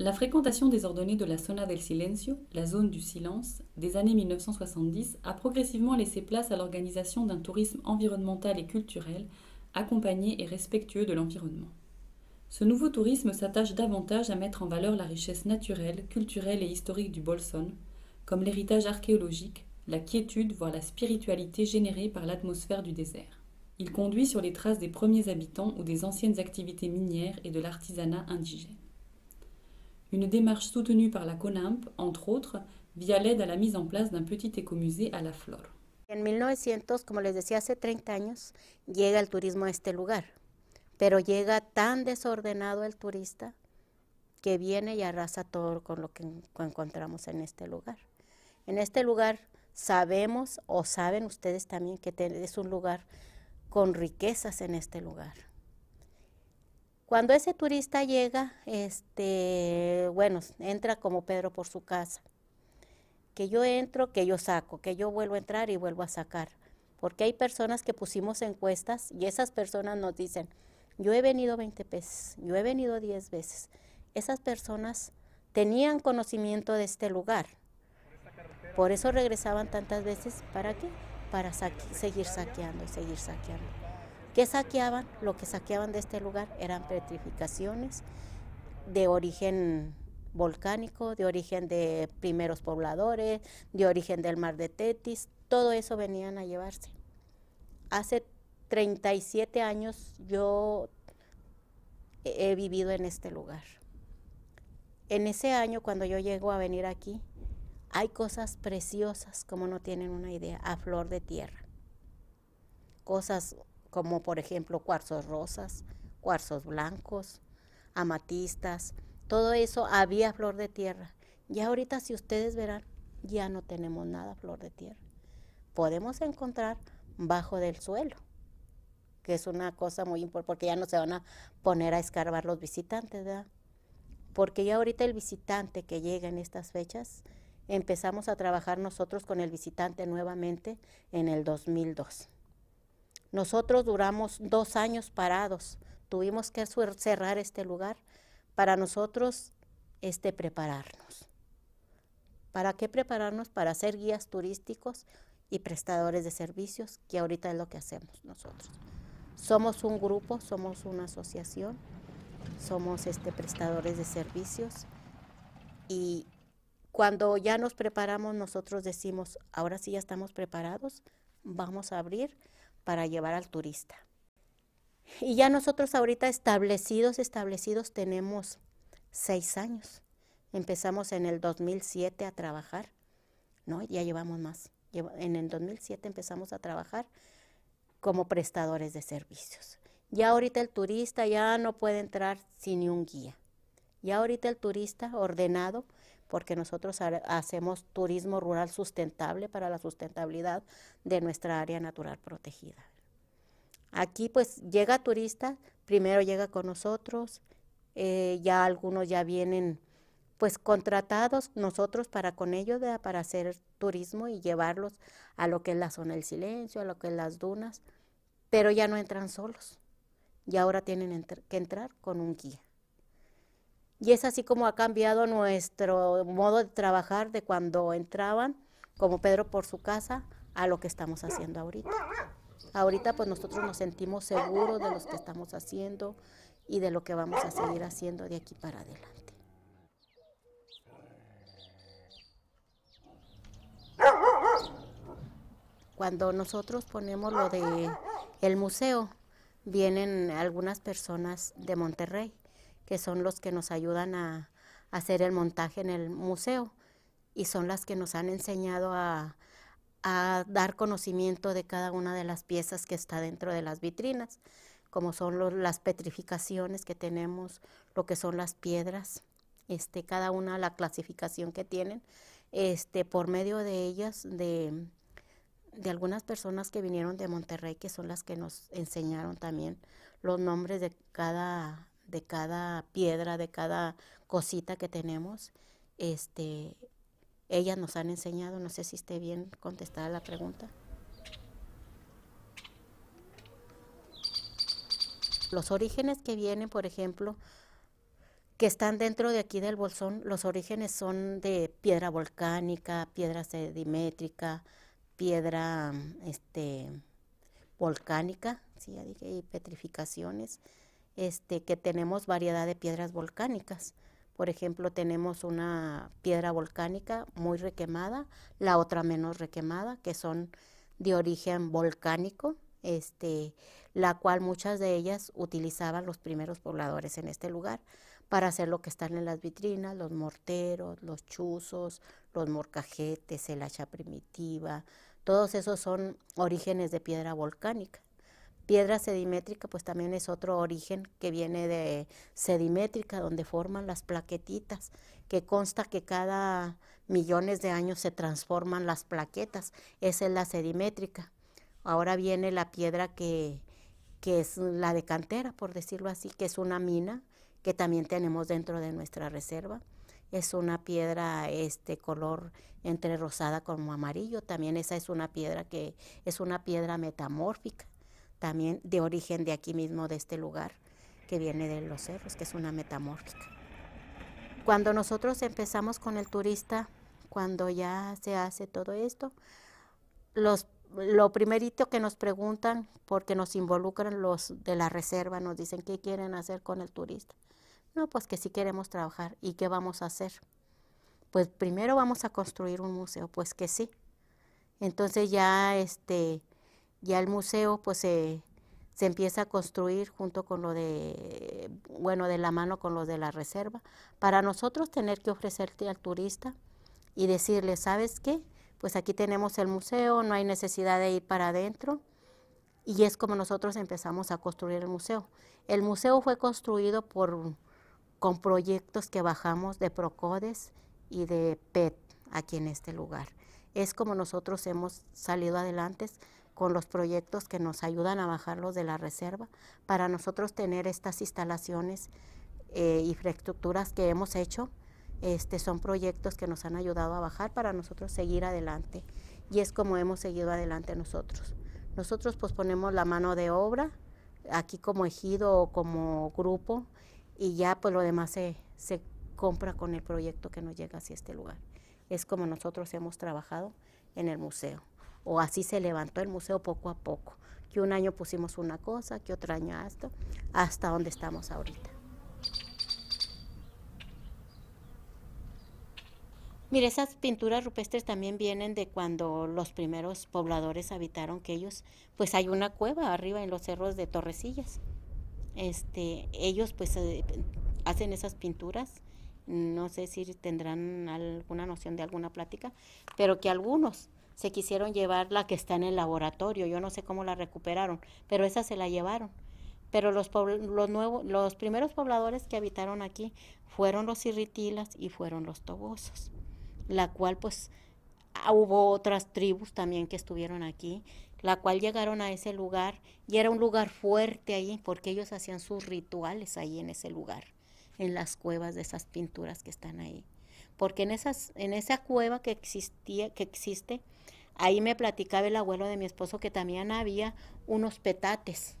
La fréquentation désordonnée de la Zona del Silencio, la zone du silence, des années 1970 a progressivement laissé place à l'organisation d'un tourisme environnemental et culturel, accompagné et respectueux de l'environnement. Ce nouveau tourisme s'attache davantage à mettre en valeur la richesse naturelle, culturelle et historique du Bolson, comme l'héritage archéologique, la quiétude, voire la spiritualité générée par l'atmosphère du désert. Il conduit sur les traces des premiers habitants ou des anciennes activités minières et de l'artisanat indigène. Una démarche soutenue par la CONAMP, entre autres, via l'aide à la mise en place d'un petit écomusée à la flore. En 1900, como les decía, hace 30 años, llega el turismo a este lugar, pero llega tan desordenado el turista que viene y arrasa todo con lo que encontramos en este lugar. En este lugar sabemos, o saben ustedes también, que es un lugar con riquezas en este lugar. Cuando ese turista llega, este, bueno, entra como Pedro por su casa. Que yo entro, que yo saco, que yo vuelvo a entrar y vuelvo a sacar. Porque hay personas que pusimos encuestas y esas personas nos dicen, yo he venido 20 veces, yo he venido 10 veces. Esas personas tenían conocimiento de este lugar. Por eso regresaban tantas veces. ¿Para qué? Para seguir saqueando y seguir saqueando. ¿Qué saqueaban? Lo que saqueaban de este lugar eran petrificaciones de origen volcánico, de origen de primeros pobladores, de origen del mar de Tetis, todo eso venían a llevarse. Hace 37 años yo he vivido en este lugar. En ese año, cuando yo llego a venir aquí, hay cosas preciosas, como no tienen una idea, a flor de tierra. Cosas como por ejemplo cuarzos rosas, cuarzos blancos, amatistas, todo eso había flor de tierra. Ya ahorita si ustedes verán, ya no tenemos nada flor de tierra. Podemos encontrar bajo del suelo, que es una cosa muy importante, porque ya no se van a poner a escarbar los visitantes, ¿verdad? Porque ya ahorita el visitante que llega en estas fechas, empezamos a trabajar nosotros con el visitante nuevamente en el 2002. Nosotros duramos dos años parados, tuvimos que cerrar este lugar para nosotros este, prepararnos. ¿Para qué prepararnos? Para ser guías turísticos y prestadores de servicios, que ahorita es lo que hacemos nosotros. Somos un grupo, somos una asociación, somos este, prestadores de servicios y cuando ya nos preparamos nosotros decimos, ahora sí ya estamos preparados, vamos a abrir para llevar al turista. Y ya nosotros ahorita establecidos, establecidos tenemos seis años. Empezamos en el 2007 a trabajar, ¿no? Ya llevamos más. En el 2007 empezamos a trabajar como prestadores de servicios. Ya ahorita el turista ya no puede entrar sin un guía. Ya ahorita el turista ordenado porque nosotros hacemos turismo rural sustentable para la sustentabilidad de nuestra área natural protegida. Aquí pues llega turista, primero llega con nosotros, eh, ya algunos ya vienen pues contratados nosotros para con ellos, para hacer turismo y llevarlos a lo que es la zona del silencio, a lo que es las dunas, pero ya no entran solos, y ahora tienen que entrar con un guía. Y es así como ha cambiado nuestro modo de trabajar de cuando entraban, como Pedro por su casa, a lo que estamos haciendo ahorita. Ahorita pues nosotros nos sentimos seguros de lo que estamos haciendo y de lo que vamos a seguir haciendo de aquí para adelante. Cuando nosotros ponemos lo de el museo, vienen algunas personas de Monterrey que son los que nos ayudan a, hacer el montaje en el museo y son las que nos han enseñado a, dar conocimiento de cada una de las piezas que está dentro de las vitrinas, como son las petrificaciones que tenemos, lo que son las piedras, este, cada una la clasificación que tienen, este, por medio de ellas, de, de algunas personas que vinieron de Monterrey, que son las que nos enseñaron también los nombres de cada de cada piedra, de cada cosita que tenemos, este, ellas nos han enseñado, no sé si esté bien contestada la pregunta. Los orígenes que vienen, por ejemplo, que están dentro de aquí del bolsón, los orígenes son de piedra volcánica, piedra sedimétrica, piedra este, volcánica, sí, ya dije, y petrificaciones. Este, que tenemos variedad de piedras volcánicas. Por ejemplo, tenemos una piedra volcánica muy requemada, la otra menos requemada, que son de origen volcánico, este, la cual muchas de ellas utilizaban los primeros pobladores en este lugar para hacer lo que están en las vitrinas, los morteros, los chuzos, los morcajetes, el hacha primitiva, todos esos son orígenes de piedra volcánica. Piedra sedimétrica, pues también es otro origen que viene de sedimétrica, donde forman las plaquetitas, que consta que cada millones de años se transforman las plaquetas. Esa es la sedimétrica. Ahora viene la piedra que, que es la de cantera, por decirlo así, que es una mina que también tenemos dentro de nuestra reserva. Es una piedra este color entre rosada como amarillo, también esa es una piedra que es una piedra metamórfica también de origen de aquí mismo, de este lugar, que viene de los cerros, que es una metamórfica. Cuando nosotros empezamos con el turista, cuando ya se hace todo esto, los, lo primerito que nos preguntan, porque nos involucran los de la reserva, nos dicen qué quieren hacer con el turista. No, pues que sí queremos trabajar y qué vamos a hacer. Pues primero vamos a construir un museo, pues que sí. Entonces ya este ya el museo pues se, empieza a construir junto con lo de, bueno, de la mano con lo de la reserva, para nosotros tener que ofrecerte al turista y decirle, ¿sabes qué? Pues aquí tenemos el museo, no hay necesidad de ir para adentro. Y es como nosotros empezamos a construir el museo. El museo fue construido con proyectos que bajamos de Procodes y de PET aquí en este lugar. Es como nosotros hemos salido adelante con los proyectos que nos ayudan a bajarlos de la reserva, para nosotros tener estas instalaciones e infraestructuras que hemos hecho, este, son proyectos que nos han ayudado a bajar para nosotros seguir adelante. Y es como hemos seguido adelante nosotros. Nosotros pues ponemos la mano de obra, aquí como ejido o como grupo, y ya pues lo demás se, se compra con el proyecto que nos llega hacia este lugar. Es como nosotros hemos trabajado en el museo o así se levantó el museo poco a poco, que un año pusimos una cosa, que otro año hasta, hasta donde estamos ahorita. Mire, esas pinturas rupestres también vienen de cuando los primeros pobladores habitaron que ellos, pues hay una cueva arriba en los cerros de Torrecillas. Este, ellos pues eh, hacen esas pinturas, no sé si tendrán alguna noción de alguna plática, pero que algunos se quisieron llevar la que está en el laboratorio, yo no sé cómo la recuperaron, pero esa se la llevaron. Pero los, los, nuevos, los primeros pobladores que habitaron aquí fueron los irritilas y fueron los tobosos, la cual pues ah, hubo otras tribus también que estuvieron aquí, la cual llegaron a ese lugar y era un lugar fuerte ahí porque ellos hacían sus rituales ahí en ese lugar, en las cuevas de esas pinturas que están ahí porque en, en esa cueva que, existía, que existe, ahí me platicaba el abuelo de mi esposo que también había unos petates,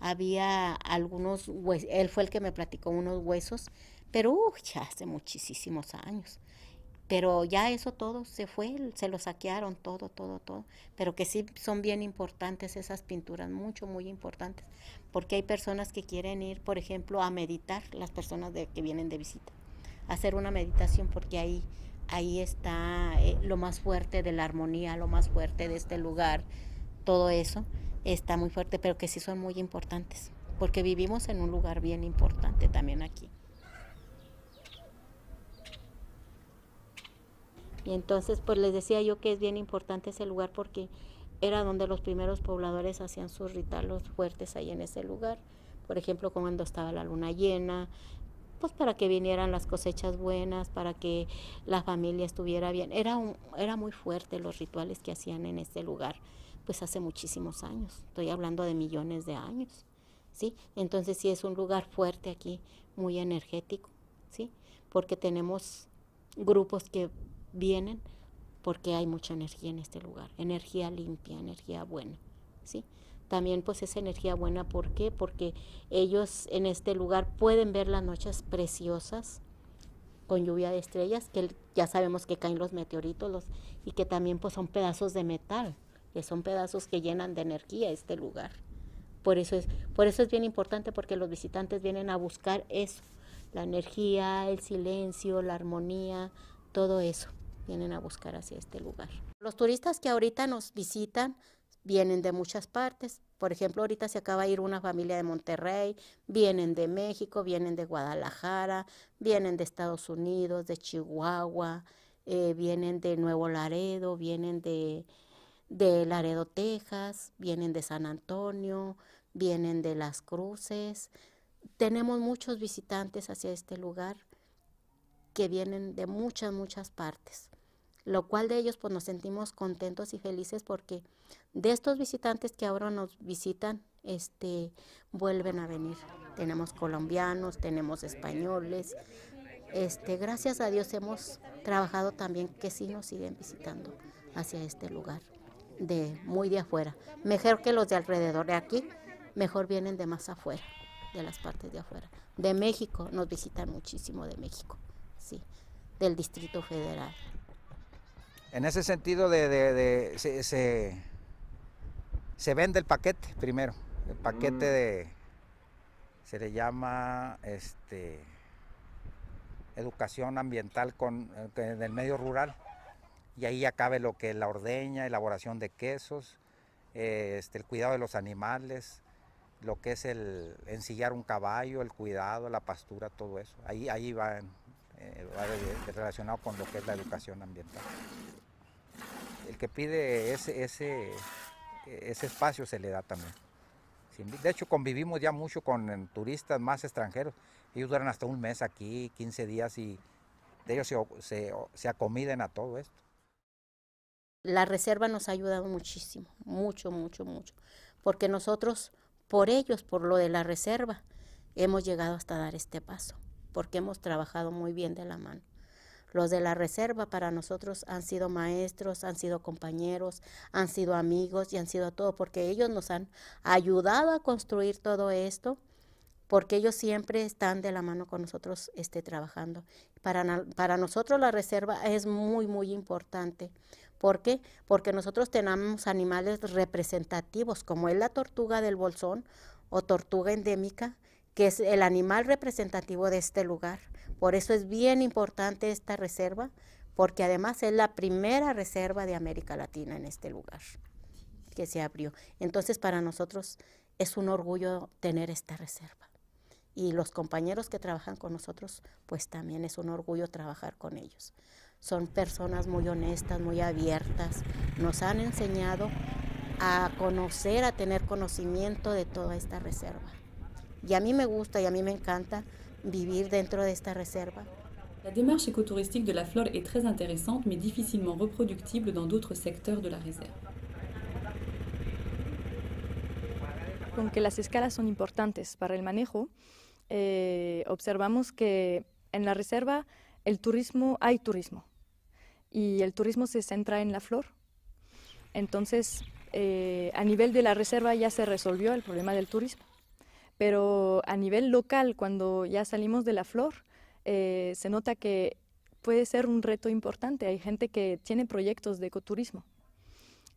había algunos él fue el que me platicó unos huesos, pero ya hace muchísimos años. Pero ya eso todo se fue, se lo saquearon todo, todo, todo. Pero que sí son bien importantes esas pinturas, mucho, muy importantes. Porque hay personas que quieren ir, por ejemplo, a meditar, las personas que vienen de visita hacer una meditación porque ahí, ahí está eh, lo más fuerte de la armonía, lo más fuerte de este lugar, todo eso está muy fuerte, pero que sí son muy importantes, porque vivimos en un lugar bien importante también aquí. Y entonces, pues les decía yo que es bien importante ese lugar porque era donde los primeros pobladores hacían sus ritalos fuertes ahí en ese lugar. Por ejemplo, cuando estaba la luna llena, pues para que vinieran las cosechas buenas, para que la familia estuviera bien. Era, era muy fuerte los rituales que hacían en este lugar, pues hace muchísimos años, estoy hablando de millones de años, ¿sí? Entonces sí es un lugar fuerte aquí, muy energético, ¿sí? Porque tenemos grupos que vienen porque hay mucha energía en este lugar, energía limpia, energía buena, ¿sí? también pues esa energía buena. ¿Por qué? Porque ellos en este lugar pueden ver las noches preciosas con lluvia de estrellas, que ya sabemos que caen los meteoritos y que también pues son pedazos de metal, que son pedazos que llenan de energía este lugar. Por eso es, por eso es bien importante porque los visitantes vienen a buscar eso, la energía, el silencio, la armonía, todo eso vienen a buscar hacia este lugar. Los turistas que ahorita nos visitan vienen de muchas partes. Por ejemplo, ahorita se acaba de ir una familia de Monterrey, vienen de México, vienen de Guadalajara, vienen de Estados Unidos, de Chihuahua, eh, vienen de Nuevo Laredo, vienen de, de Laredo, Texas, vienen de San Antonio, vienen de Las Cruces. Tenemos muchos visitantes hacia este lugar que vienen de muchas, muchas partes lo cual de ellos pues nos sentimos contentos y felices porque de estos visitantes que ahora nos visitan, este, vuelven a venir. Tenemos colombianos, tenemos españoles. Este, gracias a Dios hemos trabajado también que sí nos siguen visitando hacia este lugar, de muy de afuera. Mejor que los de alrededor de aquí, mejor vienen de más afuera, de las partes de afuera. De México, nos visitan muchísimo de México, sí, del Distrito Federal en ese sentido de, se, vende el paquete primero, el paquete mm. de, se le llama este, educación ambiental con, eh, en el medio rural y ahí acabe lo que es la ordeña, elaboración de quesos, eh, este, el cuidado de los animales, lo que es el ensillar un caballo, el cuidado, la pastura, todo eso. Ahí, ahí va eh, relacionado con lo que es la educación ambiental. El que pide ese, ese, espacio se le da también. De hecho, convivimos ya mucho con eh, turistas más extranjeros. Ellos duran hasta un mes aquí, 15 días, y de ellos se, se, se acomiden a todo esto. La reserva nos ha ayudado muchísimo, mucho, mucho, mucho. Porque nosotros, por ellos, por lo de la reserva, hemos llegado hasta dar este paso porque hemos trabajado muy bien de la mano. Los de la reserva para nosotros han sido maestros, han sido compañeros, han sido amigos y han sido todo, porque ellos nos han ayudado a construir todo esto, porque ellos siempre están de la mano con nosotros este, trabajando. Para, para nosotros la reserva es muy, muy importante. ¿Por qué? Porque nosotros tenemos animales representativos, como es la tortuga del bolsón o tortuga endémica, que es el animal representativo de este lugar. Por eso es bien importante esta reserva, porque además es la primera reserva de América Latina en este lugar que se abrió. Entonces para nosotros es un orgullo tener esta reserva. Y los compañeros que trabajan con nosotros, pues también es un orgullo trabajar con ellos. Son personas muy honestas, muy abiertas, nos han enseñado a conocer, a tener conocimiento de toda esta reserva. Y a mí me gusta y a mí me encanta vivir dentro de esta reserva. La démarche écotouristique de la Flore est très intéressante mais difficilement reproductible dans d'autres secteurs de la réserve. Aunque las escalas son importantes para el manejo, eh, observamos que en la reserva el turismo hay turismo y el turismo se centra en la flor. Entonces, eh, a nivel de la reserva ya se resolvió el problema del turismo. Pero a nivel local, cuando ya salimos de la flor, eh, se nota que puede ser un reto importante. Hay gente que tiene proyectos de ecoturismo.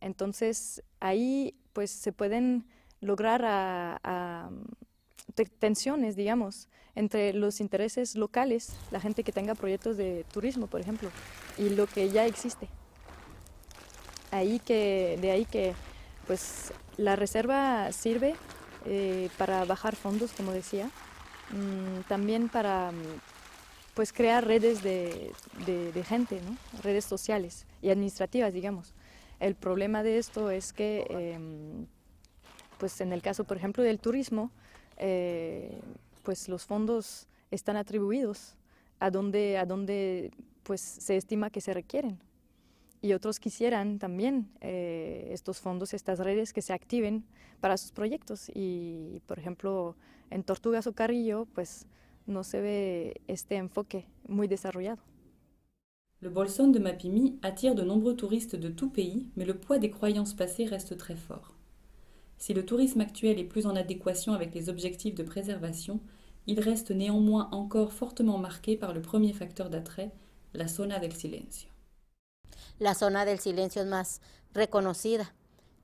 Entonces ahí pues se pueden lograr mm, tensiones, digamos, entre los intereses locales, la gente que tenga proyectos de turismo, por ejemplo, y lo que ya existe. Ahí que, de ahí que pues la reserva sirve eh, para bajar fondos, como decía, mm, también para mm, pues crear redes de, gente, redes sociales y administrativas, digamos. El problema de esto es que, em, pues en el caso, por ejemplo, del turismo, eh, pues los fondos están atribuidos a donde, a donde pues se estima que se requieren. y otros quisieran también eh, estos fondos, estas redes que se activen para sus proyectos. Y, por ejemplo, en Tortugas o Carrillo, pues no se ve este enfoque muy desarrollado. Le bolson de Mapimi attire de nombreux touristes de tout pays, mais le poids des croyances passées reste très fort. Si le tourisme actuel est plus en adéquation avec les objectifs de préservation, il reste néanmoins encore fortement marqué par le premier facteur d'attrait, la zona del silencio. la zona del silencio es más reconocida.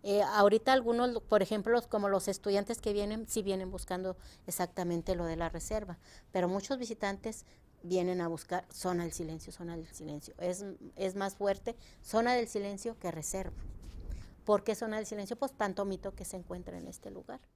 Eh, ahorita algunos, por ejemplo, como los estudiantes que vienen, sí vienen buscando exactamente lo de la reserva, pero muchos visitantes vienen a buscar zona del silencio, zona del silencio. Es, es más fuerte zona del silencio que reserva. ¿Por qué zona del silencio? Pues tanto mito que se encuentra en este lugar.